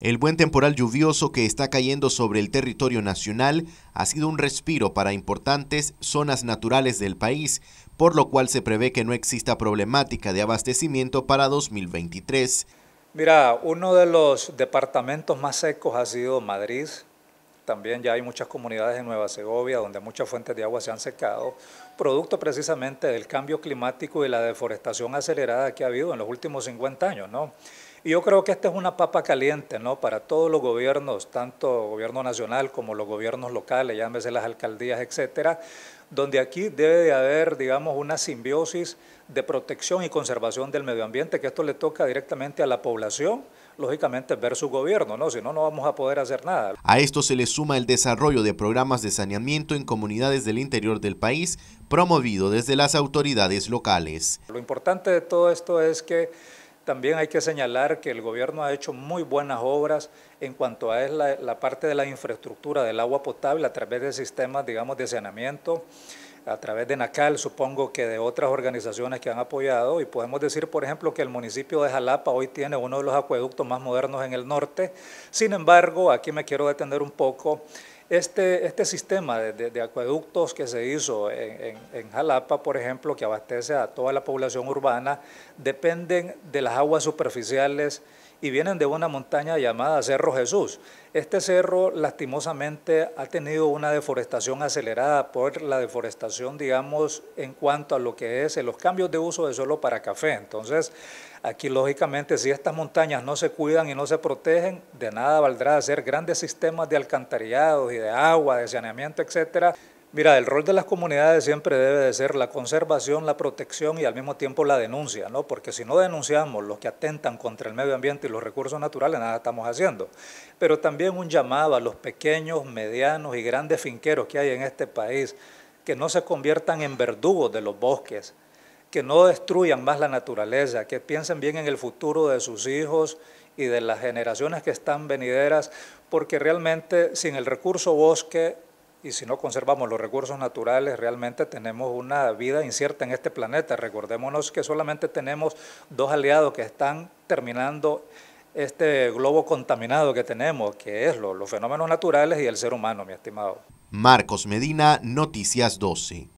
El buen temporal lluvioso que está cayendo sobre el territorio nacional ha sido un respiro para importantes zonas naturales del país, por lo cual se prevé que no exista problemática de abastecimiento para 2023. Mira, uno de los departamentos más secos ha sido Madrid. También ya hay muchas comunidades en Nueva Segovia donde muchas fuentes de agua se han secado, producto precisamente del cambio climático y la deforestación acelerada que ha habido en los últimos 50 años, ¿no? Y yo creo que esta es una papa caliente, ¿no? Para todos los gobiernos, tanto gobierno nacional como los gobiernos locales, llámese las alcaldías, etcétera, donde aquí debe de haber, digamos, una simbiosis de protección y conservación del medio ambiente, que esto le toca directamente a la población, lógicamente ver su gobierno, ¿no? Si no, no vamos a poder hacer nada. A esto se le suma el desarrollo de programas de saneamiento en comunidades del interior del país, promovido desde las autoridades locales. Lo importante de todo esto es que también hay que señalar que el gobierno ha hecho muy buenas obras en cuanto a la, parte de la infraestructura del agua potable a través de sistemas, digamos, de saneamiento a través de NACAL, supongo que de otras organizaciones que han apoyado, y podemos decir, por ejemplo, que el municipio de Jalapa hoy tiene uno de los acueductos más modernos en el norte. Sin embargo, aquí me quiero detener un poco este, este sistema de, acueductos que se hizo en, en, Jalapa, por ejemplo, que abastece a toda la población urbana, dependen de las aguas superficiales y vienen de una montaña llamada Cerro Jesús. Este cerro lastimosamente ha tenido una deforestación acelerada por la deforestación, digamos, en cuanto a lo que es los cambios de uso de suelo para café. Entonces, aquí lógicamente si estas montañas no se cuidan y no se protegen, de nada valdrá hacer grandes sistemas de alcantarillados y de agua, de saneamiento, etcétera, Mira, el rol de las comunidades siempre debe de ser la conservación, la protección y al mismo tiempo la denuncia, ¿no? Porque si no denunciamos los que atentan contra el medio ambiente y los recursos naturales, nada estamos haciendo. Pero también un llamado a los pequeños, medianos y grandes finqueros que hay en este país, que no se conviertan en verdugos de los bosques, que no destruyan más la naturaleza, que piensen bien en el futuro de sus hijos y de las generaciones que están venideras, porque realmente sin el recurso bosque y si no conservamos los recursos naturales, realmente tenemos una vida incierta en este planeta. Recordémonos que solamente tenemos dos aliados que están terminando este globo contaminado que tenemos, que es los fenómenos naturales y el ser humano, mi estimado. Marcos Medina, Noticias 12.